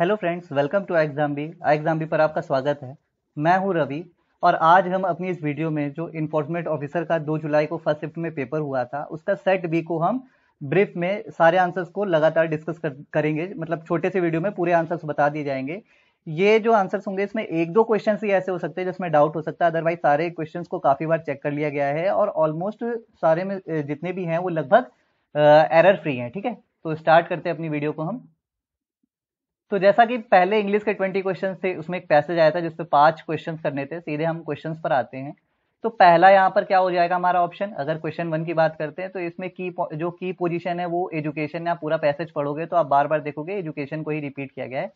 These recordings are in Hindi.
hello friends welcome to exam B exam B पर आपका स्वागत है मैं हूं रवि और आज हम अपनी इस वीडियो में जो इन्फोर्समेंट ऑफिसर का 2 जुलाई को फर्स्ट शिफ्ट में पेपर हुआ था उसका सेट बी को हम ब्रीफ में सारे आंसर्स को लगातार डिस्कस कर, करेंगे मतलब छोटे से वीडियो में पूरे आंसर्स बता दिए जाएंगे ये जो आंसर्स होंगे इसमें एक दो क्वेश्चन ही ऐसे हो सकते हैं जिसमें डाउट हो सकता है अदरवाइज सारे क्वेश्चन को काफी बार चेक कर लिया गया है और ऑलमोस्ट सारे में जितने भी हैं वो लगभग एरर फ्री हैं ठीक है तो स्टार्ट करते हैं अपनी वीडियो को हम तो जैसा कि पहले इंग्लिश के ट्वेंटी क्वेश्चन थे उसमें एक पैसेज आया था जिसमें पांच क्वेश्चन करने थे सीधे हम क्वेश्चन पर आते हैं तो पहला यहाँ पर क्या हो जाएगा हमारा ऑप्शन अगर क्वेश्चन वन की बात करते हैं तो इसमें की जो की पोजीशन है वो एजुकेशन या पूरा पैसेज पढ़ोगे तो आप बार बार देखोगे एजुकेशन को ही रिपीट किया गया है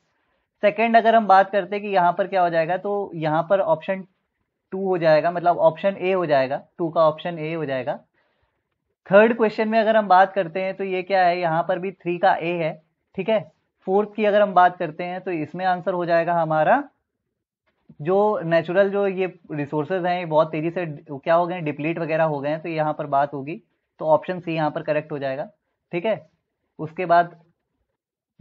सेकेंड अगर हम बात करते हैं कि यहाँ पर क्या हो जाएगा तो यहाँ पर ऑप्शन टू हो जाएगा मतलब ऑप्शन ए हो जाएगा टू का ऑप्शन ए हो जाएगा थर्ड क्वेश्चन में अगर हम बात करते हैं तो ये क्या है यहाँ पर भी थ्री का ए है ठीक है फोर्थ की अगर हम बात करते हैं तो इसमें आंसर हो जाएगा हमारा जो नेचुरल जो ये रिसोर्सेज हैं ये बहुत तेज़ी से क्या हो गए डिप्लीट वगैरह हो गए हैं तो यहाँ पर बात होगी तो ऑप्शन सी यहाँ पर करेक्ट हो जाएगा ठीक है उसके बाद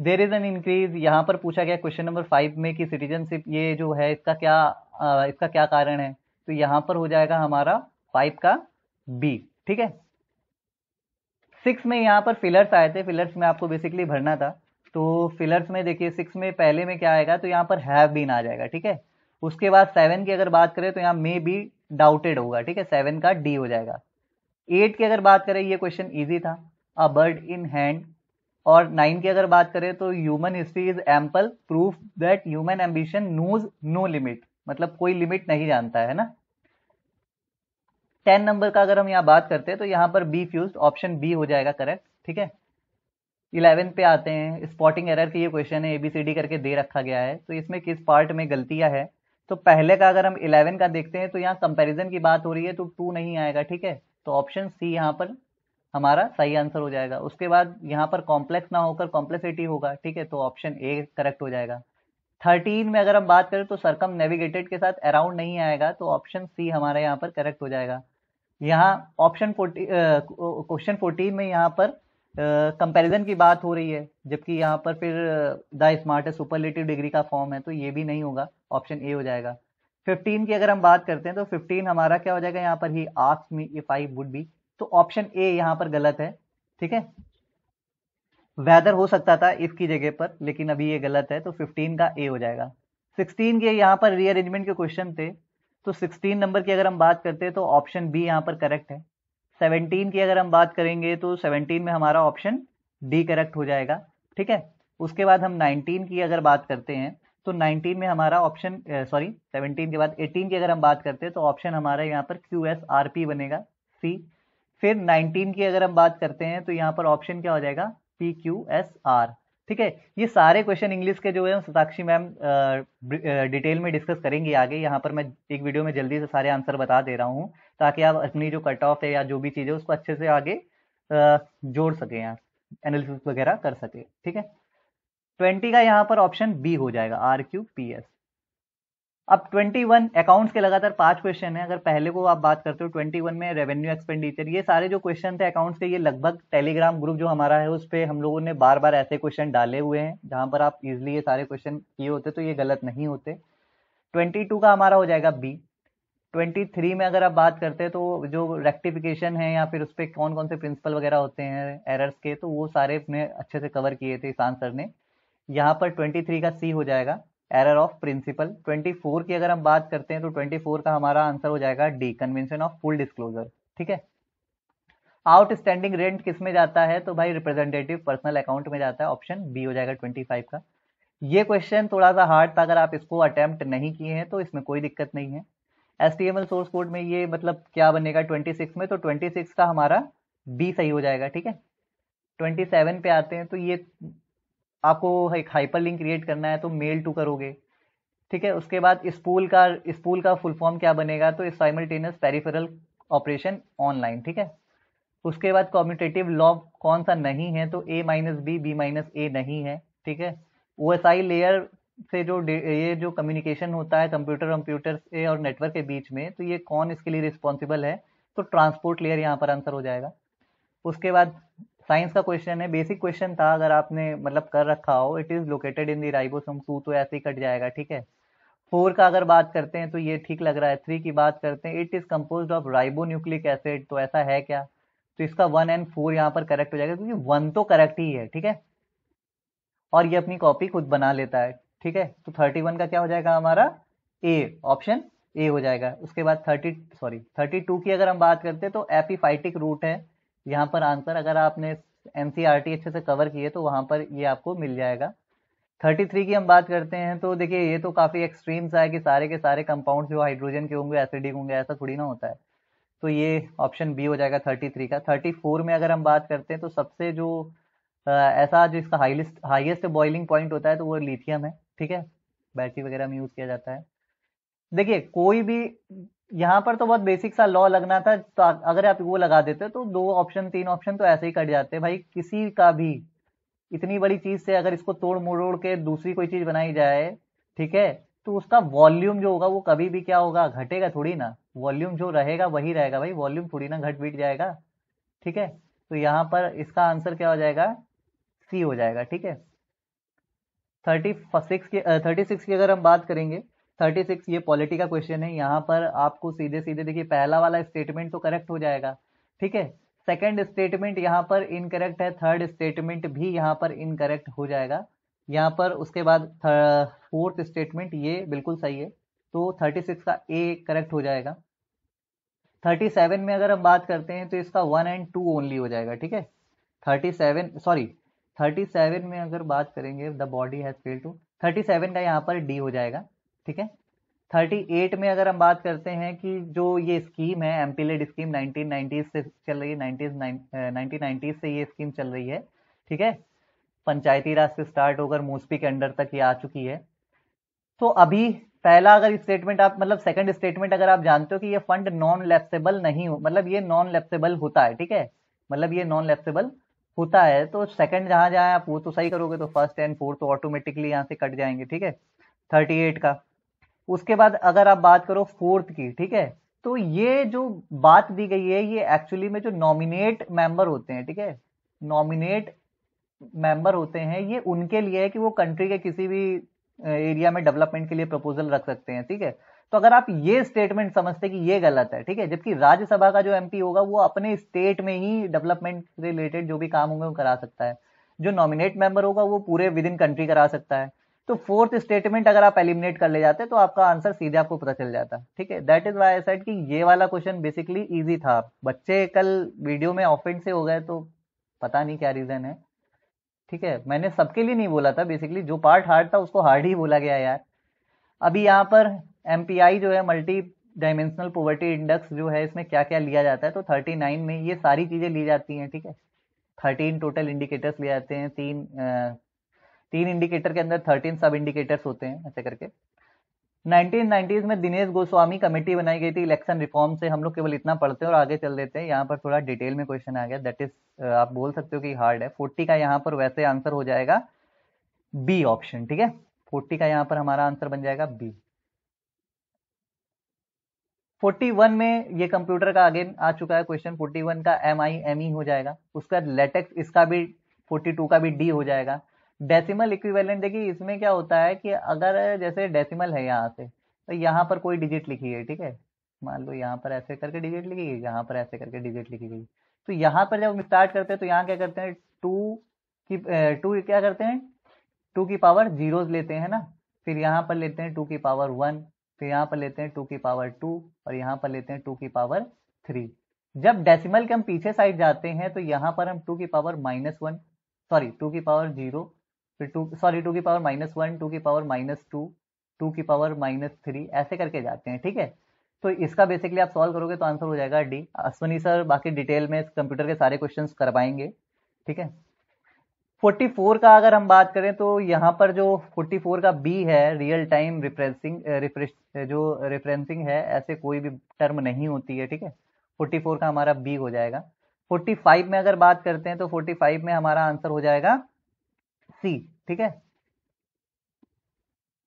देर इज़ एन इंक्रीज यहाँ पर पूछा गया क्वेश्चन नंबर फाइव में कि सिटीजनशिप ये जो है इसका क्या आ, इसका क्या कारण है तो यहाँ पर हो जाएगा हमारा फाइव का बी ठीक है सिक्स में यहाँ पर फिलर्स आए थे फिलर्स में आपको बेसिकली भरना था तो फिलर्स में देखिए सिक्स में पहले में क्या आएगा तो यहाँ पर हैव बीन आ जाएगा ठीक है उसके बाद सेवन की अगर बात करें तो यहाँ मे बी डाउटेड होगा ठीक है सेवन का डी हो जाएगा एट की अगर बात करें ये क्वेश्चन ईजी था अ बर्ड इन हैंड और नाइन की अगर बात करें तो human history is ample proof that human ambition knows no limit मतलब कोई लिमिट नहीं जानता है ना टेन नंबर का अगर हम यहाँ बात करते हैं तो यहाँ पर बी फ्यूज ऑप्शन बी हो जाएगा करेक्ट ठीक है इलेवन पे आते हैं स्पॉटिंग एरर की ये क्वेश्चन है एबीसीडी करके दे रखा गया है तो इसमें किस पार्ट में गलतियां है तो पहले का अगर हम इलेवन का देखते हैं तो यहाँ कंपेरिजन की बात हो रही है तो टू नहीं आएगा ठीक है तो ऑप्शन सी यहाँ पर हमारा सही आंसर हो जाएगा उसके बाद यहाँ पर कॉम्प्लेक्स ना होकर कॉम्प्लेक्सिटी होगा ठीक है तो ऑप्शन ए करेक्ट हो जाएगा थर्टीन में अगर हम बात करें तो सरकम नेविगेटेड के साथ अराउंड नहीं आएगा तो ऑप्शन सी हमारे यहाँ पर करेक्ट हो जाएगा यहाँ ऑप्शन क्वेश्चन फोर्टीन में यहाँ पर कंपैरिजन की बात हो रही है जबकि यहाँ पर फिर द स्मार्ट सुपरलेटिव डिग्री का फॉर्म है तो ये भी नहीं होगा ऑप्शन ए हो जाएगा 15 की अगर हम बात करते हैं तो 15 हमारा क्या हो जाएगा यहाँ पर ही ask me if I would be तो ऑप्शन ए यहाँ पर गलत है ठीक है वेदर हो सकता था इफ की जगह पर लेकिन अभी ये गलत है तो 15 का ए हो जाएगा 16 के यहाँ पर रीअरेंजमेंट के क्वेश्चन थे तो 16 नंबर की अगर हम बात करते हैं तो ऑप्शन बी यहाँ पर करेक्ट है सेवनटीन की अगर हम बात करेंगे तो सेवनटीन में हमारा ऑप्शन डी करेक्ट हो जाएगा ठीक है उसके बाद हम नाइनटीन की अगर बात करते हैं तो 19 में हमारा ऑप्शन सॉरी 17 के बाद 18 की अगर हम बात करते हैं तो ऑप्शन हमारा यहाँ पर क्यू एस आर पी बनेगा सी फिर 19 की अगर हम बात करते हैं तो यहाँ पर ऑप्शन क्या हो जाएगा पी क्यू एस आर ठीक है ये सारे क्वेश्चन इंग्लिश के जो है साक्षी मैम डिटेल में डिस्कस करेंगे आगे यहाँ पर मैं एक वीडियो में जल्दी से सारे आंसर बता दे रहा हूँ ताकि आप अपनी जो कट ऑफ है या जो भी चीज़ है उसको अच्छे से आगे जोड़ सकें यहाँ एनालिसिस वगैरह कर सके ठीक है ट्वेंटी का यहाँ पर ऑप्शन बी हो जाएगा आर क्यू पी एस अब 21 अकाउंट्स के लगातार पांच क्वेश्चन है अगर पहले को आप बात करते हो 21 में रेवेन्यू एक्सपेंडिचर ये सारे जो क्वेश्चन थे अकाउंट्स के ये लगभग टेलीग्राम ग्रुप जो हमारा है उस पर हम लोगों ने बार बार ऐसे क्वेश्चन डाले हुए हैं जहां पर आप इजिली ये सारे क्वेश्चन किए होते तो ये गलत नहीं होते ट्वेंटी का हमारा हो जाएगा बी 23 में अगर आप बात करते हैं तो जो रेक्टिफिकेशन है या फिर उस पर कौन कौन से प्रिंसिपल वगैरह होते हैं एरर्स के तो वो सारे अपने अच्छे से कवर किए थे इस आंसर ने यहाँ पर 23 का सी हो जाएगा एरर ऑफ प्रिंसिपल 24 की अगर हम बात करते हैं तो 24 का हमारा आंसर हो जाएगा D convention of full disclosure ठीक है आउटस्टैंडिंग रेंट किस में जाता है तो भाई रिप्रेजेंटेटिव पर्सनल अकाउंट में जाता है ऑप्शन बी हो जाएगा 25 का ये क्वेश्चन थोड़ा सा हार्ड था अगर आप इसको अटेम्प्ट नहीं किए हैं तो इसमें कोई दिक्कत नहीं है S T M L source code में ये मतलब क्या बनेगा 26 में तो 26 का हमारा बी सही हो जाएगा ठीक है 27 पे आते हैं तो ये आपको एक हाइपर लिंक क्रिएट करना है तो मेल टू करोगे ठीक है उसके बाद स्पूल का स्पूल का फुल फॉर्म क्या बनेगा तो साइमल्टेनियस पेरिफेरल ऑपरेशन ऑनलाइन ठीक है उसके बाद कॉम्यूटेटिव लॉ कौन सा नहीं है तो A minus B B minus A नहीं है ठीक है ओ एस आई लेयर से जो ये जो कम्युनिकेशन होता है कंप्यूटर कंप्यूटर से और नेटवर्क के बीच में तो ये कौन इसके लिए रिस्पॉन्सिबल है तो ट्रांसपोर्ट लेयर यहाँ पर आंसर हो जाएगा उसके बाद साइंस का क्वेश्चन है बेसिक क्वेश्चन था अगर आपने मतलब कर रखा हो it is located in the ribosome two तो ऐसे ही कट जाएगा ठीक है फोर का अगर बात करते हैं तो ये ठीक लग रहा है थ्री की बात करते हैं it is compose of ribonucleic acid तो ऐसा है क्या तो इसका वन एंड फोर यहाँ पर करेक्ट हो जाएगा क्योंकि वन तो करेक्ट ही है ठीक है और ये अपनी कॉपी खुद बना लेता है ठीक है तो थर्टी वन का क्या हो जाएगा हमारा ए ऑप्शन ए हो जाएगा उसके बाद थर्टी सॉरी थर्टी टू की अगर हम बात करते हैं तो एपीफाइटिक रूट है यहाँ पर आंसर अगर आपने एन e अच्छे से कवर किए तो वहाँ पर ये आपको मिल जाएगा 33 की हम बात करते हैं तो देखिए ये तो काफ़ी एक्सट्रीम्स है कि सारे के सारे कंपाउंड जो हाइड्रोजन के होंगे एसिडिक होंगे ऐसा थोड़ी ना होता है तो ये ऑप्शन बी हो जाएगा 33 का 34 में अगर हम बात करते हैं तो सबसे जो आ, ऐसा इसका हाईस्ट हाइएस्ट बॉइलिंग पॉइंट होता है तो वो लिथियम है ठीक है बैटरी वगैरह में यूज़ किया जाता है देखिए कोई भी यहाँ पर तो बहुत बेसिक सा लॉ लगना था तो अगर आप वो लगा देते तो दो ऑप्शन तीन ऑप्शन तो ऐसे ही कट जाते भाई किसी का भी इतनी बड़ी चीज से अगर इसको तोड़ मोड़ोड़ के दूसरी कोई चीज बनाई जाए ठीक है तो उसका वॉल्यूम जो होगा वो कभी भी क्या होगा घटेगा थोड़ी ना वॉल्यूम जो रहेगा वही रहेगा भाई वॉल्यूम थोड़ी ना घट बीट जाएगा ठीक है तो यहाँ पर इसका आंसर क्या हो जाएगा सी हो जाएगा ठीक है थर्टी सिक्स की थर्टी सिक्स की अगर हम बात करेंगे थर्टी सिक्स ये पॉलिटी का क्वेश्चन है यहाँ पर आपको सीधे सीधे देखिए पहला वाला स्टेटमेंट तो करेक्ट हो जाएगा ठीक है सेकेंड स्टेटमेंट यहाँ पर इनकरेक्ट है थर्ड स्टेटमेंट भी यहाँ पर इनकरेक्ट हो जाएगा यहाँ पर उसके बाद फोर्थ स्टेटमेंट ये बिल्कुल सही है तो थर्टी सिक्स का ए करेक्ट हो जाएगा थर्टी सेवन में अगर हम बात करते हैं तो इसका वन एंड टू ओनली हो जाएगा ठीक है thirty seven sorry thirty seven में अगर बात करेंगे the body has fail to thirty seven का यहाँ पर डी हो जाएगा ठीक है एट में अगर हम बात करते हैं कि जो ये स्कीम है एम्पिलेड स्कीम नाइनटीज से चल रही है नाइनटीज नाइनटीज से ये स्कीम चल रही है ठीक है पंचायती राज से स्टार्ट होकर मोस्पी के अंडर तक ये आ चुकी है तो अभी पहला अगर स्टेटमेंट आप मतलब सेकंड स्टेटमेंट अगर आप जानते हो कि ये फंड नॉन लेप्सेबल नहीं हो मतलब ये नॉन लेप्सेबल होता है ठीक है मतलब ये नॉन लेप्सेबल होता है तो सेकंड जहां जाए आप वो तो सही करोगे तो फर्स्ट एंड फोर्थ तो ऑटोमेटिकली यहाँ से कट जाएंगे ठीक है थर्टी एट का उसके बाद अगर आप बात करो फोर्थ की ठीक है तो ये जो बात दी गई है ये एक्चुअली में जो नॉमिनेट मेंबर होते हैं ठीक है नॉमिनेट मेंबर होते हैं ये उनके लिए है कि वो कंट्री के किसी भी एरिया में डेवलपमेंट के लिए प्रपोजल रख सकते हैं ठीक है तो अगर आप ये स्टेटमेंट समझते कि ये गलत है ठीक है जबकि राज्यसभा का जो एमपी होगा वो अपने स्टेट में ही डेवलपमेंट रिलेटेड जो भी काम होंगे वो करा सकता है जो नॉमिनेट मेंबर होगा वो पूरे विद इन कंट्री करा सकता है तो फोर्थ स्टेटमेंट अगर आप एलिमिनेट कर ले जाते तो आपका आंसर सीधे आपको पता चल जाता ठीक है दैट इज वाई सेट कि ये वाला क्वेश्चन बेसिकली इजी था बच्चे कल वीडियो में ऑफेंड से हो गए तो पता नहीं क्या रीजन है ठीक है मैंने सबके लिए नहीं बोला था बेसिकली जो पार्ट हार्ड था उसको हार्ड ही बोला गया यार अभी यहाँ पर एम जो है मल्टी डायमेंशनल पोवर्टी इंडेक्स जो है इसमें क्या क्या लिया जाता है तो 39 में ये सारी चीज़ें ली जाती हैं ठीक है थर्टीन टोटल इंडिकेटर्स लिए जाते हैं तीन तीन इंडिकेटर के अंदर थर्टीन सब इंडिकेटर्स होते हैं ऐसे करके 1990s में दिनेश गोस्वामी कमेटी बनाई गई थी इलेक्शन रिफॉर्म से हम लोग केवल इतना पढ़ते हैं और आगे चल देते हैं यहाँ पर थोड़ा डिटेल में क्वेश्चन आ गया दैट इज आप बोल सकते हो कि हार्ड है फोर्टी का यहाँ पर वैसे आंसर हो जाएगा बी ऑप्शन ठीक है फोर्टी का यहाँ पर हमारा आंसर बन जाएगा बी 41 में ये कंप्यूटर का अगेन आ चुका है क्वेश्चन 41 का एम आई एम ई हो जाएगा उसका लेटेक्स इसका भी 42 का भी डी हो जाएगा डेसिमल इक्विवेलेंट देखिए इसमें क्या होता है कि अगर जैसे डेसिमल है यहाँ से तो यहाँ पर कोई डिजिट लिखी है ठीक है मान लो यहाँ पर ऐसे करके डिजिट लिखी गई यहाँ पर ऐसे करके डिजिट लिखी गई तो यहाँ पर जब हम स्टार्ट करते हैं तो यहाँ क्या करते हैं टू की टू क्या करते हैं टू की पावर जीरो लेते हैं ना फिर यहाँ पर लेते हैं टू की पावर वन फिर यहाँ पर लेते हैं टू की पावर टू और यहाँ पर लेते हैं टू की पावर थ्री जब डेसिमल के हम पीछे साइड जाते हैं तो यहाँ पर हम टू की power minus one sorry two की पावर जीरो फिर टू सॉरी टू की पावर माइनस वन टू की पावर माइनस टू टू की पावर माइनस थ्री ऐसे करके जाते हैं ठीक है तो इसका बेसिकली आप सॉल्व करोगे तो आंसर हो जाएगा डी अश्वनी सर बाकी डिटेल में कंप्यूटर के सारे क्वेश्चन करवाएंगे ठीक है 44 का अगर हम बात करें तो यहाँ पर जो 44 का बी है रियल टाइम रिफ्रेंसिंग रिफ्रेश जो रेफरेंसिंग है ऐसे कोई भी टर्म नहीं होती है ठीक है 44 का हमारा बी हो जाएगा 45 में अगर बात करते हैं तो 45 में हमारा आंसर हो जाएगा सी ठीक है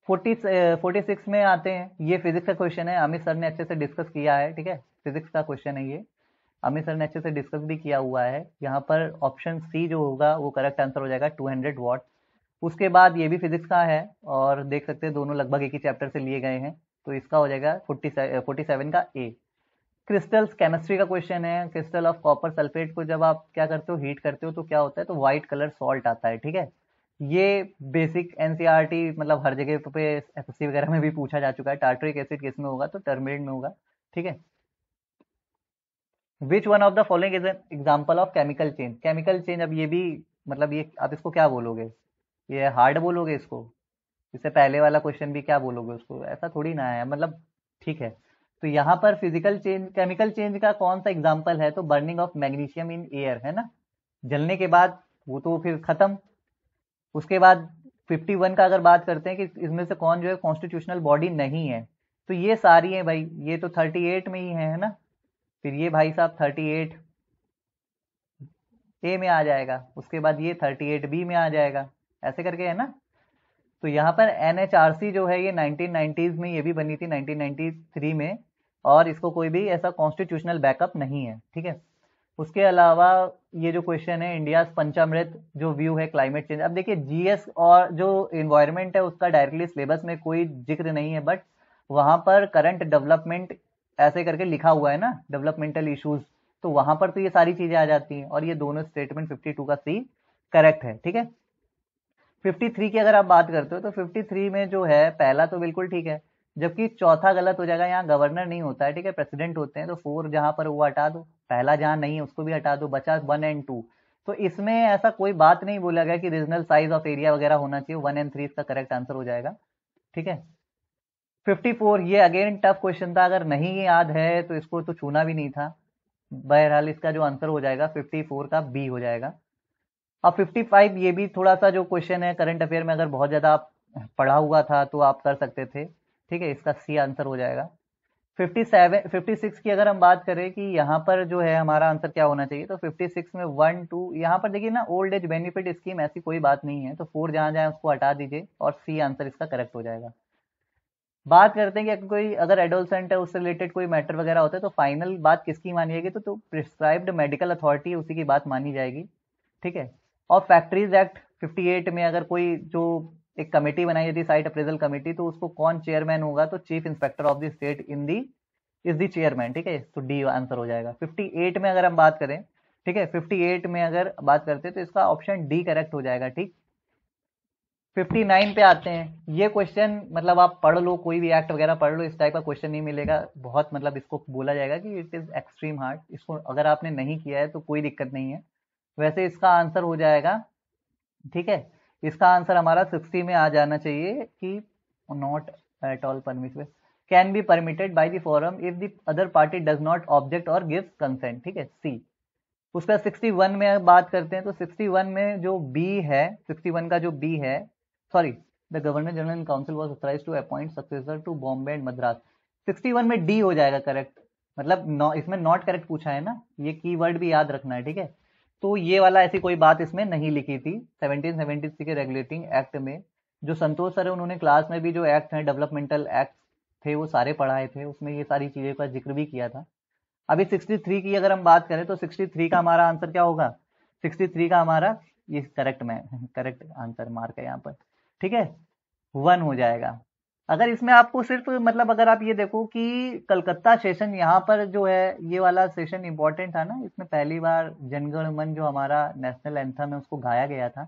फोर्टी फोर्टी सिक्स में आते हैं ये फिजिक्स का क्वेश्चन है अमित सर ने अच्छे से डिस्कस किया है ठीक है फिजिक्स का क्वेश्चन है ये अमित सर ने अच्छे से डिस्कस भी किया हुआ है यहाँ पर ऑप्शन सी जो होगा वो करेक्ट आंसर हो जाएगा टू हंड्रेड वॉट उसके बाद ये भी फिजिक्स का है और देख सकते हैं दोनों लगभग एक ही चैप्टर से लिए गए हैं तो इसका हो जाएगा फोर्टी फोर्टी सेवन का ए क्रिस्टल्स केमिस्ट्री का क्वेश्चन है क्रिस्टल ऑफ कॉपर सल्फेट को जब आप क्या करते हो हीट करते हो तो क्या होता है तो व्हाइट कलर सॉल्ट आता है ठीक है ये बेसिक एनसीईआरटी e मतलब हर जगह पे एफएससी वगैरह में भी पूछा जा चुका है टार्ट्रिक एसिड किस में होगा तो टर्मिनेट में होगा ठीक है which one of the following is an example of chemical change chemical change अब ये भी मतलब ये आप इसको क्या बोलोगे ये हार्ड बोलोगे इसको इससे पहले वाला क्वेश्चन भी क्या बोलोगे उसको ऐसा थोड़ी ना है मतलब ठीक है तो यहाँ पर फिजिकल चेंज केमिकल चेंज का कौन सा एग्जाम्पल है तो burning of magnesium in air है ना जलने के बाद वो तो फिर खत्म उसके बाद 51 का अगर बात करते हैं कि इसमें से कौन जो है कॉन्स्टिट्यूशनल बॉडी नहीं है तो ये सारी है भाई ये तो 38 में ही है है ना फिर ये भाई साहब 38 ए में आ जाएगा उसके बाद ये 38 बी में आ जाएगा ऐसे करके है ना तो यहाँ पर एन जो है ये नाइनटीज में ये भी बनी थी थ्री में और इसको कोई भी ऐसा कॉन्स्टिट्यूशनल बैकअप नहीं है ठीक है उसके अलावा ये जो क्वेश्चन है इंडिया पंचामृत जो व्यू है क्लाइमेट चेंज अब देखिए जीएस और जो इन्वायरमेंट है उसका डायरेक्टली सिलेबस में कोई जिक्र नहीं है बट वहां पर करंट डेवलपमेंट ऐसे करके लिखा हुआ है ना डेवलपमेंटल इश्यूज तो वहां पर तो ये सारी चीजें आ जाती हैं और ये दोनों स्टेटमेंट 52 का सी करेक्ट है ठीक है 53 की अगर आप बात करते हो तो 53 में जो है पहला तो बिल्कुल ठीक है जबकि चौथा गलत हो जाएगा यहाँ गवर्नर नहीं होता है ठीक है प्रेसिडेंट होते हैं तो फोर जहां पर वो हटा दो पहला जहां नहीं है उसको भी हटा दो बचा वन एंड टू तो इसमें ऐसा कोई बात नहीं बोला गया कि रीजनल साइज ऑफ एरिया वगैरह होना चाहिए वन एंड थ्री इसका करेक्ट आंसर हो जाएगा ठीक है 54 ये अगेन टफ क्वेश्चन था अगर नहीं याद है तो इसको तो छूना भी नहीं था बहरहाल इसका जो आंसर हो जाएगा 54 का बी हो जाएगा अब 55 ये भी थोड़ा सा जो क्वेश्चन है करंट अफेयर में अगर बहुत ज़्यादा आप पढ़ा हुआ था तो आप कर सकते थे ठीक है इसका सी आंसर हो जाएगा 57 56 की अगर हम बात करें कि यहाँ पर जो है हमारा आंसर क्या होना चाहिए तो 56 में वन टू यहाँ पर देखिए ना ओल्ड एज बेनिफिट स्कीम ऐसी कोई बात नहीं है तो फोर जहां जाए उसको हटा दीजिए और सी आंसर इसका करेक्ट हो जाएगा बात करते हैं कि कोई अगर एडोलसेंट है उससे रिलेटेड कोई मैटर वगैरह होता है तो फाइनल बात किसकी मानी जाएगी तो, तो प्रिस्क्राइब्ड मेडिकल अथॉरिटी उसी की बात मानी जाएगी ठीक है और फैक्ट्रीज एक्ट 58 में अगर कोई जो एक कमेटी बनाई जाती साइट अप्रेजल कमेटी तो उसको कौन चेयरमैन होगा तो chief inspector of the state in the is the chairman ठीक है तो डी आंसर हो जाएगा 58 में अगर हम बात करें ठीक है 58 में अगर बात करते हैं तो इसका ऑप्शन डी करेक्ट हो जाएगा ठीक 59 पे आते हैं ये क्वेश्चन मतलब आप पढ़ लो कोई भी एक्ट वगैरह पढ़ लो इस टाइप का क्वेश्चन नहीं मिलेगा बहुत मतलब इसको बोला जाएगा कि इट इज एक्सट्रीम हार्ड इसको अगर आपने नहीं किया है तो कोई दिक्कत नहीं है वैसे इसका आंसर हो जाएगा ठीक है इसका आंसर हमारा सिक्सटी में आ जाना चाहिए कि not at all permitted can be permitted by the forum if the other party does not object और गिव कंसेंट ठीक है सी उसका 61 में बात करते हैं तो 61 में जो बी है 61 का जो बी है sorry the governor general council was authorise to appoint successor to Bombay and Madras 61 में डी हो जाएगा करेक्ट मतलब नौ, इसमें नॉट करेक्ट पूछा है ना ये वर्ड भी याद रखना है ठीक है तो ये वाला ऐसी कोई बात इसमें नहीं लिखी थी 1773 के रेगुलेटिंग एक्ट में जो संतोष सर है उन्होंने क्लास में भी जो एक्ट हैं डेवलपमेंटल एक्ट थे वो सारे पढ़ाए थे उसमें ये सारी चीज़ों का जिक्र भी किया था अभी 63 की अगर हम बात करें तो 63 का हमारा आंसर क्या होगा 63 का हमारा ये करेक्ट में करेक्ट आंसर मार्क है यहाँ पर ठीक है वन हो जाएगा अगर इसमें आपको सिर्फ मतलब अगर आप ये देखो कि कलकत्ता सेशन यहाँ पर जो है ये वाला सेशन इम्पोर्टेंट था ना इसमें पहली बार जनगण मन जो हमारा नेशनल एंथम है उसको गाया गया था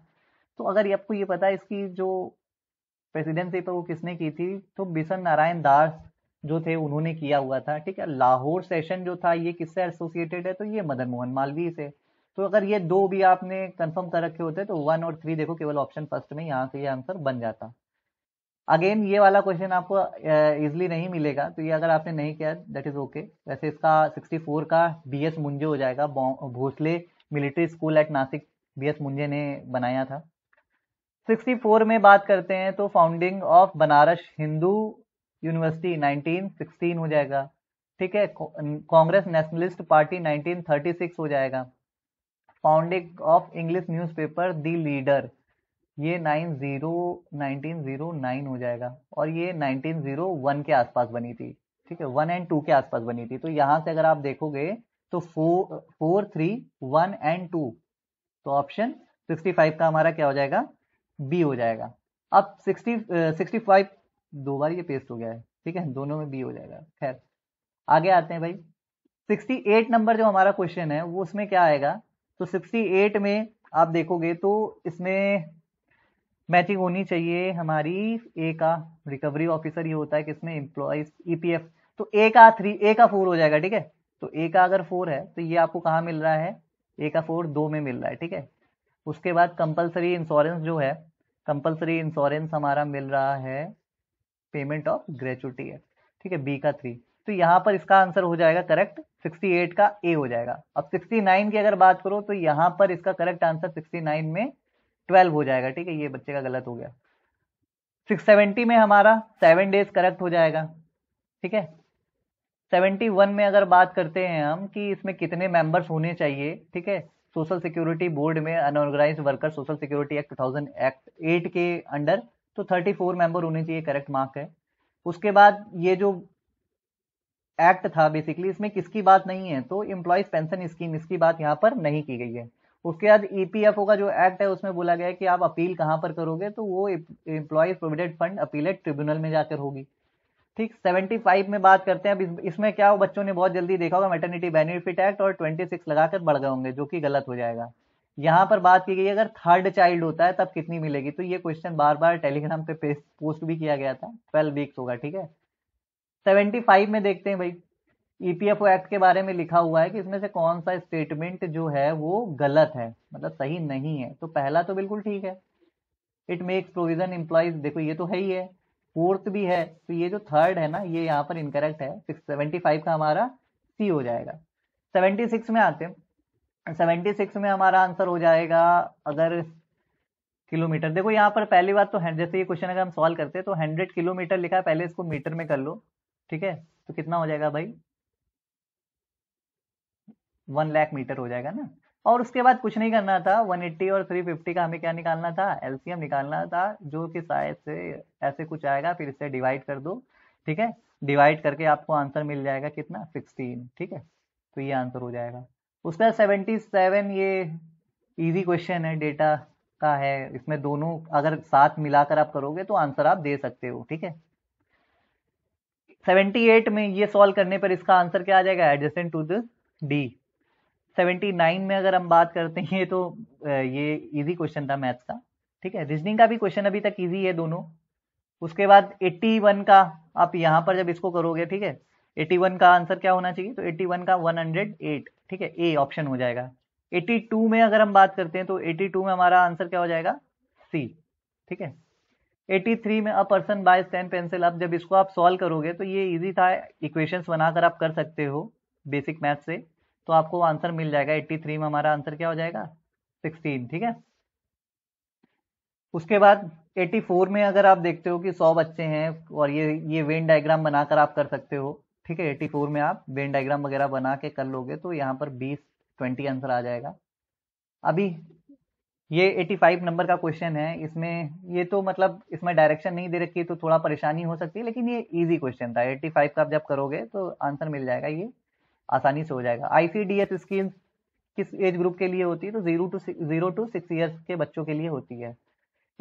तो अगर आपको ये पता है इसकी जो प्रेसिडेंसी पर वो किसने की थी तो बिशन नारायण दास जो थे उन्होंने किया हुआ था ठीक है लाहौर सेशन जो था ये किससे एसोसिएटेड है तो ये मदन मोहन मालवीय से तो अगर ये दो भी आपने कंफर्म कर रखे होते तो वन और थ्री देखो केवल ऑप्शन फर्स्ट में यहाँ से ये आंसर बन जाता अगेन ये वाला क्वेश्चन आपको इजिली नहीं मिलेगा तो ये अगर आपने नहीं किया दैट इज ओके वैसे इसका 64 का बी एस मुंजे हो जाएगा Bhonsle military school at Nashik B S Munje ने बनाया था 64 में बात करते हैं तो founding of Banaras Hindu university 1916 हो जाएगा ठीक है कांग्रेस नेशनलिस्ट पार्टी सिक्स हो जाएगा founding of English paper the leader ये nine zero nineteen zero nine हो जाएगा और ये नाइनटीन जीरो वन के आसपास बनी थी ठीक है वन एंड टू के आसपास बनी थी तो यहाँ से अगर आप देखोगे तो four four three one and two तो ऑप्शन सिक्सटी फाइव का हमारा क्या हो जाएगा बी हो जाएगा अब सिक्सटी सिक्सटी फाइव दो बार ये पेस्ट हो गया है ठीक है दोनों में बी हो जाएगा खैर आगे आते हैं भाई सिक्सटी एट नंबर जो हमारा क्वेश्चन है वो उसमें क्या आएगा तो सिक्सटी एट में आप देखोगे तो इसमें मैचिंग होनी चाहिए हमारी ए का रिकवरी ऑफिसर ये होता है किसमें इंप्लॉइज ईपीएफ तो ए का थ्री ए का फोर हो जाएगा ठीक है तो ए का अगर फोर है तो ये आपको कहाँ मिल रहा है ए का फोर दो में मिल रहा है ठीक है उसके बाद कंपलसरी इंश्योरेंस जो है कंपलसरी इंश्योरेंस हमारा मिल रहा है पेमेंट ऑफ ग्रेचुटी है ठीक है बी का थ्री तो यहाँ पर इसका आंसर हो जाएगा करेक्ट 68 का ए हो जाएगा अब 69 की अगर बात करो तो यहाँ पर इसका करेक्ट आंसर 69 में ट्वेल्व हो जाएगा ठीक है ये बच्चे का गलत हो गया सिक्स सेवेंटी में हमारा सेवन डेज करेक्ट हो जाएगा ठीक है सेवेंटी वन में अगर बात करते हैं हम कि इसमें कितने मेंबर्स होने चाहिए ठीक है सोशल सिक्योरिटी बोर्ड में unorganise worker social security act two act eight के अंडर तो थर्टी फोर मेंबर होने चाहिए करेक्ट मार्क है उसके बाद ये जो एक्ट था बेसिकली इसमें किसकी बात नहीं है तो इम्प्लॉयज पेंशन स्कीम इसकी बात यहाँ पर नहीं की गई है उसके बाद ईपीएफओ e का जो एक्ट है उसमें बोला गया है कि आप अपील कहाँ पर करोगे तो वो employ provident fund appellate tribunal में जाकर होगी ठीक 75 में बात करते हैं अब इस, इसमें क्या हो बच्चों ने बहुत जल्दी देखा होगा मेटर्निटी बेनिफिट एक्ट और 26 लगाकर बढ़ गए होंगे जो कि गलत हो जाएगा यहाँ पर बात की गई अगर थर्ड चाइल्ड होता है तब कितनी मिलेगी तो ये क्वेश्चन बार बार टेलीग्राम पे पोस्ट भी किया गया था ट्वेल्व वीक्स होगा ठीक है सेवेंटी फाइव में देखते हैं भाई ईपीएफओ e एक्ट के बारे में लिखा हुआ है कि इसमें से कौन सा स्टेटमेंट जो है वो गलत है मतलब सही नहीं है तो पहला तो बिल्कुल ठीक है इट मेक्स प्रोविजन इंप्लाइज देखो ये तो है ही है फोर्थ भी है तो ये जो थर्ड है ना ये यहाँ पर इनकरेक्ट है सेवेंटी का हमारा सी हो जाएगा सेवेंटी सिक्स में आते सेवेंटी सिक्स में हमारा आंसर हो जाएगा अगर किलोमीटर देखो यहाँ पर पहली बात तो जैसे ये क्वेश्चन अगर हम सॉल्व करते हैं तो हंड्रेड किलोमीटर लिखा है पहले इसको मीटर में कर लो ठीक है तो कितना हो जाएगा भाई वन लाख मीटर हो जाएगा ना और उसके बाद कुछ नहीं करना था 180 और 350 का हमें क्या निकालना था एलसीएम निकालना था जो कि शायद से ऐसे कुछ आएगा फिर इसे डिवाइड कर दो ठीक है डिवाइड करके आपको आंसर मिल जाएगा कितना 16 ठीक है तो ये आंसर हो जाएगा उसका 77 ये इजी क्वेश्चन है डेटा का है इसमें दोनों अगर साथ मिलाकर आप करोगे तो आंसर आप दे सकते हो ठीक है 78 में ये सॉल्व करने पर इसका आंसर क्या आ जाएगा एडजस्टेंट टू द डी 79 में अगर हम बात करते हैं तो ये इजी क्वेश्चन था मैथ्स का ठीक है रीजनिंग का भी क्वेश्चन अभी तक इजी है दोनों उसके बाद 81 का आप यहां पर जब इसको करोगे ठीक है 81 का आंसर क्या होना चाहिए तो 81 का 108 ठीक है ए ऑप्शन हो जाएगा 82 में अगर हम बात करते हैं तो 82 में हमारा आंसर क्या हो जाएगा सी ठीक है 83 में a person by stand pencil अब जब इसको आप सॉल्व करोगे तो ये इजी था इक्वेशंस बनाकर आप कर सकते हो बेसिक मैथ से तो आपको आंसर मिल जाएगा 83 में हमारा आंसर क्या हो जाएगा 16 ठीक है उसके बाद 84 में अगर आप देखते हो कि 100 बच्चे हैं और ये ये वेन डायग्राम बनाकर आप कर सकते हो ठीक है 84 में आप वेन डायग्राम वगैरह बना के कर लोगे तो यहाँ पर 20 20 आंसर आ जाएगा अभी ये 85 नंबर का क्वेश्चन है इसमें ये तो मतलब इसमें डायरेक्शन नहीं दे रखी है तो थोड़ा परेशानी हो सकती है लेकिन ये इजी क्वेश्चन था 85 का आप जब करोगे तो आंसर मिल जाएगा ये आसानी से हो जाएगा आईसीडीएस स्कीम किस एज ग्रुप के लिए होती है तो zero to zero to six years के बच्चों के लिए होती है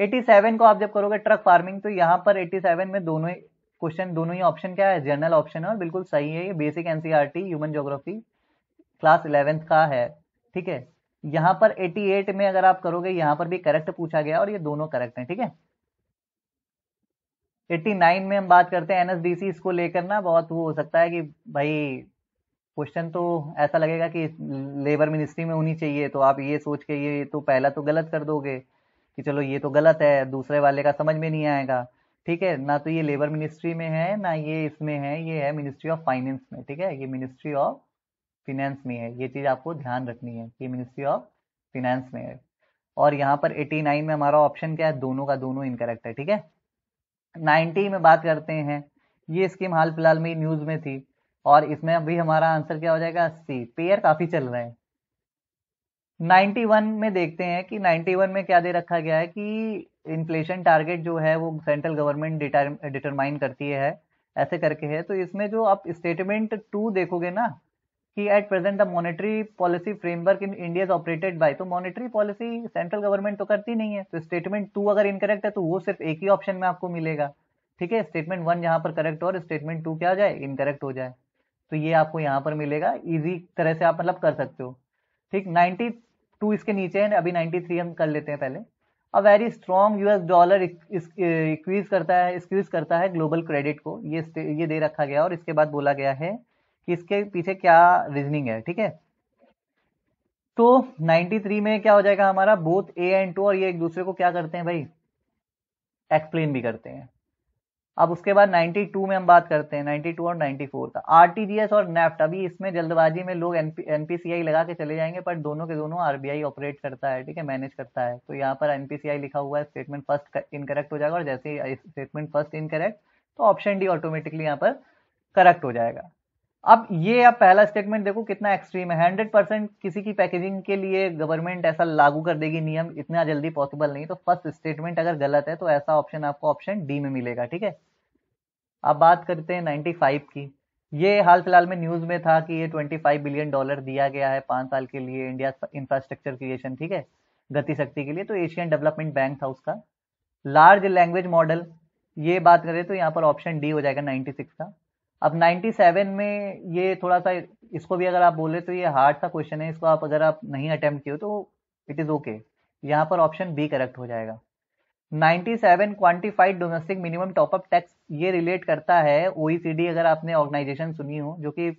87 को आप जब करोगे ट्रक फार्मिंग तो यहाँ पर 87 में दोनों ही क्वेश्चन दोनों ही ऑप्शन क्या है जनरल ऑप्शन है और बिल्कुल सही है ये basic NCERT e human geography class eleventh का है ठीक है यहाँ पर 88 में अगर आप करोगे यहाँ पर भी करेक्ट पूछा गया और ये दोनों करेक्ट हैं ठीक है 89 में हम बात करते हैं एनएसडीसी इसको लेकर ना बहुत वो हो सकता है कि भाई क्वेश्चन तो ऐसा लगेगा कि लेबर मिनिस्ट्री में होनी चाहिए तो आप ये सोच के ये तो पहला तो गलत कर दोगे कि चलो ये तो गलत है दूसरे वाले का समझ में नहीं आएगा ठीक है ना तो ये लेबर मिनिस्ट्री में है ना ये इसमें है ये है मिनिस्ट्री ऑफ फाइनेंस में ठीक है ये मिनिस्ट्री ऑफ फिनेंस में है ये चीज़ आपको ध्यान रखनी है ये मिनिस्ट्री ऑफ फिनेंस में है और यहाँ पर 89 में हमारा ऑप्शन क्या है दोनों का दोनों इनकरेक्ट है ठीक है 90 में बात करते हैं ये स्कीम हाल फिलहाल में न्यूज़ में थी और इसमें अभी हमारा आंसर क्या हो जाएगा सी पेयर काफी चल रहे हैं 91 में देखते हैं कि 91 में क्या दे रखा गया है कि इन्फ्लेशन टारगेट जो है वो सेंट्रल गवर्नमेंट डिटरमाइन करती है ऐसे करके है तो इसमें जो आप स्टेटमेंट टू देखोगे ना कि at present the monetary policy framework in India is operated by तो मॉनेटरी पॉलिसी सेंट्रल गवर्नमेंट तो करती नहीं है तो स्टेटमेंट टू अगर इनकरेक्ट है तो वो सिर्फ एक ही ऑप्शन में आपको मिलेगा ठीक है स्टेटमेंट वन यहाँ पर करेक्ट और स्टेटमेंट टू क्या हो जाए इनकरेक्ट हो जाए तो ये आपको यहाँ पर मिलेगा इजी तरह से आप मतलब कर सकते हो ठीक 92 इसके नीचे है अभी 93 हम कर लेते हैं पहले a very strong US dollar इक्वीज करता है स्क्वीज करता है ग्लोबल क्रेडिट को ये ये दे रखा गया और इसके बाद बोला गया है कि इसके पीछे क्या रीजनिंग है ठीक है तो 93 में क्या हो जाएगा हमारा बोथ ए एंड टू और ये एक दूसरे को क्या करते हैं भाई एक्सप्लेन भी करते हैं अब उसके बाद 92 में हम बात करते हैं 92 और 94 का आरटीजीएस और नेफ्ट अभी इसमें जल्दबाजी में लोग एनपीसीआई लगा के चले जाएंगे पर दोनों के दोनों आरबीआई ऑपरेट करता है ठीक है मैनेज करता है तो यहाँ पर एनपीसीआई लिखा हुआ है स्टेटमेंट फर्स्ट इनकरेक्ट हो जाएगा और जैसे ही स्टेटमेंट फर्स्ट इनकरेक्ट तो ऑप्शन डी ऑटोमेटिकली यहाँ पर करेक्ट हो जाएगा अब ये आप पहला स्टेटमेंट देखो कितना एक्सट्रीम है हंड्रेड परसेंट किसी की पैकेजिंग के लिए गवर्नमेंट ऐसा लागू कर देगी नियम इतना जल्दी पॉसिबल नहीं तो फर्स्ट स्टेटमेंट अगर गलत है तो ऐसा ऑप्शन आपको ऑप्शन डी में मिलेगा ठीक है अब बात करते हैं 95 की ये हाल फिलहाल में न्यूज में था कि ये 25 बिलियन डॉलर दिया गया है पांच साल के लिए इंडिया इंफ्रास्ट्रक्चर क्रिएशन ठीक है गति शक्ति के लिए तो एशियन डेवलपमेंट बैंक था उसका लार्ज लैंग्वेज मॉडल ये बात करें तो यहाँ पर ऑप्शन डी हो जाएगा 96 का अब 97 में ये थोड़ा सा इसको भी अगर आप बोले तो ये हार्ड सा क्वेश्चन है इसको आप अगर आप नहीं अटेम्प्ट किए तो इट इज़ ओके यहाँ पर ऑप्शन बी करेक्ट हो जाएगा 97 quantified domestic minimum top up tax ये रिलेट करता है ओ अगर आपने ऑर्गेनाइजेशन सुनी हो जो कि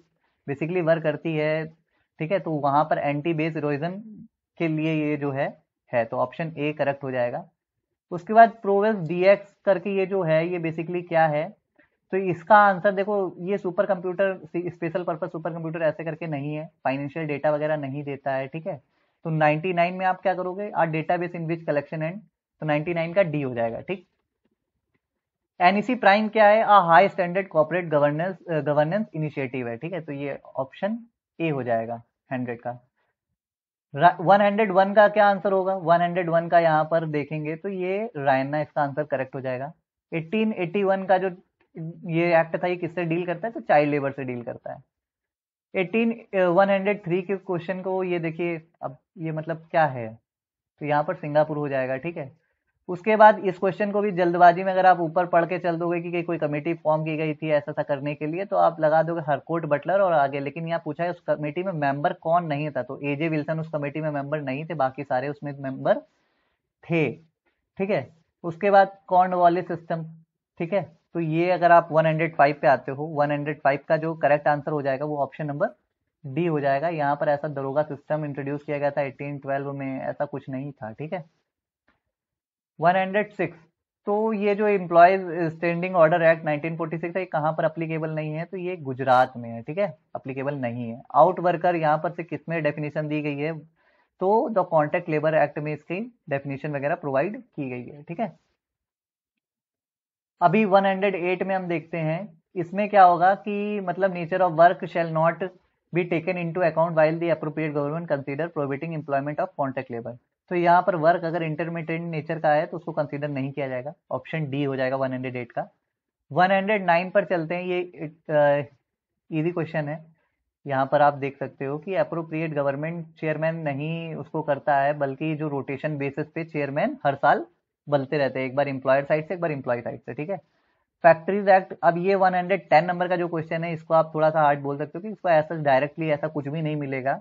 बेसिकली वर्क करती है ठीक है तो वहाँ पर एंटी बेस इरोजन के लिए ये जो है है तो ऑप्शन ए करेक्ट हो जाएगा उसके बाद प्रोवेस डीएक्स करके ये जो है ये बेसिकली क्या है तो इसका आंसर देखो ये super computer special purpose super computer ऐसे करके नहीं है फाइनेंशियल डेटा वगैरह नहीं देता है ठीक है तो 99 में आप क्या करोगे R base in which collection and तो 99 का डी हो जाएगा ठीक एनईसी प्राइम क्या है आ high standard corporate governance governance initiative है ठीक है तो ये ऑप्शन ए हो जाएगा हंड्रेड का वन हंड्रेड वन का क्या आंसर होगा वन हंड्रेड वन का यहाँ पर देखेंगे तो ये रायना इसका आंसर करेक्ट हो जाएगा एट्टी वन का जो ये एक्ट था ये किससे डील करता है तो चाइल्ड लेबर से डील करता है एटीन वन हंड्रेड थ्री के क्वेश्चन को ये देखिए अब ये मतलब क्या है तो यहाँ पर सिंगापुर हो जाएगा ठीक है उसके बाद इस क्वेश्चन को भी जल्दबाजी में अगर आप ऊपर पढ़ के चल दोगे कि, कहीं कोई कमेटी फॉर्म की गई थी ऐसा सा करने के लिए तो आप लगा दोगे हरकोट बटलर और आगे लेकिन यहाँ पूछा है उस कमेटी में मेंबर कौन नहीं था तो एजे विल्सन उस कमेटी में मेंबर नहीं थे बाकी सारे उसमें मेंबर थे ठीक है उसके बाद कॉर्न वॉली सिस्टम ठीक है तो ये अगर आप 105 पे आते हो 105 का जो करेक्ट आंसर हो जाएगा वो ऑप्शन नंबर डी हो जाएगा यहाँ पर ऐसा दरोगा सिस्टम इंट्रोड्यूस किया गया था 1812 में ऐसा कुछ नहीं था ठीक है 106 तो ये जो एम्प्लॉयज स्टैंडिंग ऑर्डर एक्ट 1946 है ये कहाँ पर अप्लीकेबल नहीं है तो ये गुजरात में है ठीक है अप्लीकेबल नहीं है आउट वर्कर यहाँ पर से किसमें डेफिनेशन दी गई है तो द कॉन्ट्रैक्ट लेबर एक्ट में इसकी डेफिनेशन वगैरह प्रोवाइड की गई है ठीक है अभी 108 में हम देखते हैं इसमें क्या होगा कि मतलब nature of work shall not be taken in to account while the appropriate government consider prohibiting employment of contract labour तो यहाँ पर वर्क अगर इंटरमीडिएट नेचर का है तो उसको कंसिडर नहीं किया जाएगा ऑप्शन डी हो जाएगा वन का वन पर चलते हैं ये इजी क्वेश्चन है यहाँ पर आप देख सकते हो कि अप्रोप्रिएट गवर्नमेंट चेयरमैन नहीं उसको करता है बल्कि जो रोटेशन बेसिस पे चेयरमैन हर साल बदलते रहते हैं एक बार इंप्लॉयर साइड से एक बार इंप्लॉय साइड से ठीक है फैक्ट्रीज एक्ट अब ये 110 नंबर का जो क्वेश्चन है इसको आप थोड़ा सा हार्ड बोल सकते हो कि इसको ऐसा डायरेक्टली ऐसा कुछ भी नहीं मिलेगा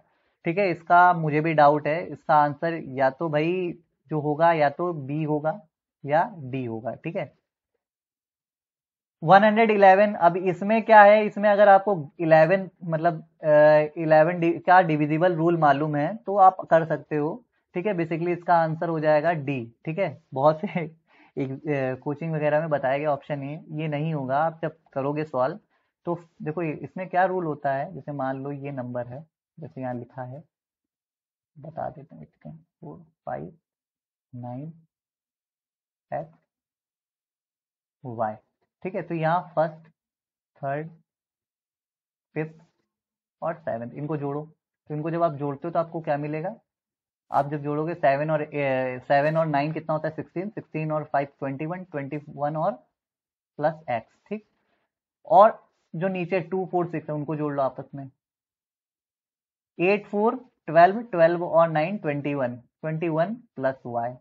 ठीक है इसका मुझे भी डाउट है इसका आंसर या तो भाई जो होगा या तो बी होगा या डी होगा ठीक है 111 अब इसमें क्या है इसमें अगर आपको 11 मतलब 11 क्या डिविजिबल रूल मालूम है तो आप कर सकते हो ठीक है बेसिकली इसका आंसर हो जाएगा डी ठीक है बहुत से एक कोचिंग वगैरह में बताया गया ऑप्शन ये ये नहीं होगा आप जब करोगे सॉल्व तो देखो इसमें क्या रूल होता है जैसे मान लो ये नंबर है जैसे यहाँ लिखा है बता देते हैं इसके four five nine X Y ठीक है तो यहाँ फर्स्ट थर्ड फिफ्थ और सेवन्थ इनको जोड़ो तो इनको जब आप जोड़ते हो तो आपको क्या मिलेगा आप जब जोड़ोगे सेवन और सेवन और नाइन कितना होता है सिक्सटीन सिक्सटीन और five twenty one twenty one और प्लस एक्स ठीक और जो नीचे टू फोर सिक्स है उनको जोड़ लो आपस में एट फोर ट्वेल्व ट्वेल्व और nine twenty one twenty one plus Y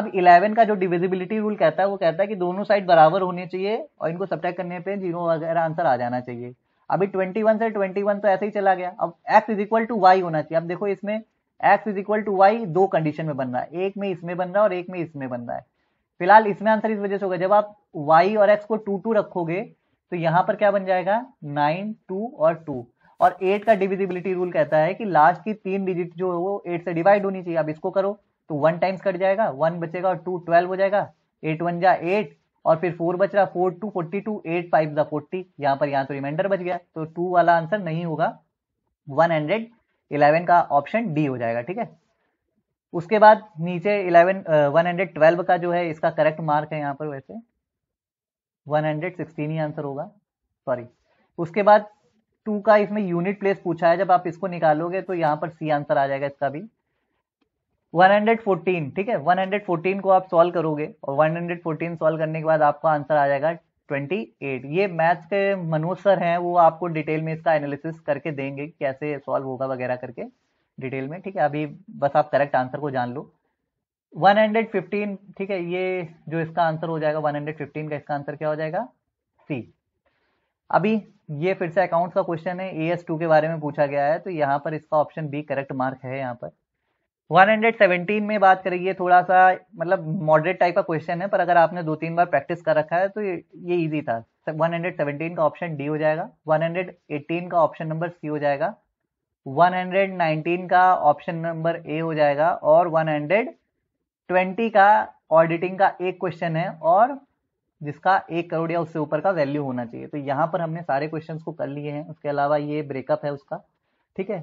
अब इलेवन का जो डिविजिबिलिटी रूल कहता है वो कहता है कि दोनों साइड बराबर होने चाहिए और इनको सब्ट्रैक्ट करने पे जीरो वगैरह आंसर आ जाना चाहिए अभी ट्वेंटी वन से ट्वेंटी वन तो ऐसे ही चला गया अब X is equal to Y होना चाहिए अब देखो इसमें X is equal to Y दो कंडीशन में बन रहा है एक में इसमें बन रहा है और एक में इसमें बन रहा है फिलहाल इसमें आंसर इस वजह से होगा जब आप वाई और एक्स को टू टू रखोगे तो यहां पर क्या बन जाएगा नाइन टू और टू और एट का डिविजिबिलिटी रूल कहता है कि लास्ट की तीन डिजिट जो है वो एट से डिवाइड होनी चाहिए अब इसको करो तो वन टाइम्स कट जाएगा वन बचेगा और टू ट्वेल्व हो जाएगा एट वन जा एट और फिर फोर बच रहा four two forty two eight five जा फोर्टी यहाँ पर यहाँ तो रिमाइंडर बच गया तो टू वाला आंसर नहीं होगा वन हंड्रेड इलेवन का ऑप्शन डी हो जाएगा ठीक है उसके बाद नीचे इलेवन वन हंड्रेड ट्वेल्व का जो है इसका करेक्ट मार्क है यहाँ पर वैसे वन हंड्रेड सिक्सटीन ही आंसर होगा सॉरी उसके बाद टू का इसमें यूनिट प्लेस पूछा है जब आप इसको निकालोगे तो यहाँ पर सी आंसर आ जाएगा इसका भी 114 ठीक है 114 को आप सॉल्व करोगे और 114 सॉल्व करने के बाद आपका आंसर आ जाएगा 28 ये मैथ्स के मनोज सर हैं वो आपको डिटेल में इसका एनालिसिस करके देंगे कैसे सॉल्व होगा वगैरह करके डिटेल में ठीक है अभी बस आप करेक्ट आंसर को जान लो 115 ठीक है ये जो इसका आंसर हो जाएगा 115 का इसका आंसर क्या हो जाएगा सी अभी ये फिर से अकाउंट्स का क्वेश्चन है ए एस टू के बारे में पूछा गया है तो यहाँ पर इसका ऑप्शन बी करेक्ट मार्क है यहाँ पर 117 में बात करिए थोड़ा सा मतलब मॉडरेट टाइप का क्वेश्चन है पर अगर आपने दो तीन बार प्रैक्टिस कर रखा है तो ये इजी था 117 का ऑप्शन डी हो जाएगा 118 का ऑप्शन नंबर सी हो जाएगा 119 का ऑप्शन नंबर ए हो जाएगा और 120 का ऑडिटिंग का एक क्वेश्चन है और जिसका एक करोड़ या उससे ऊपर का वैल्यू होना चाहिए तो यहाँ पर हमने सारे क्वेश्चन को कर लिए हैं उसके अलावा ये ब्रेकअप है उसका ठीक है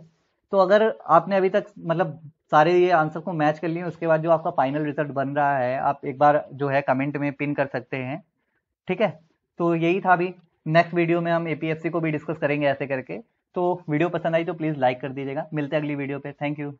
तो अगर आपने अभी तक मतलब सारे ये आंसर को मैच कर लिए उसके बाद जो आपका फाइनल रिजल्ट बन रहा है आप एक बार जो है कमेंट में पिन कर सकते हैं ठीक है तो यही था अभी नेक्स्ट वीडियो में हम एपीएफसी को भी डिस्कस करेंगे ऐसे करके तो वीडियो पसंद आई तो प्लीज़ लाइक कर दीजिएगा मिलते हैं अगली वीडियो पे थैंक यू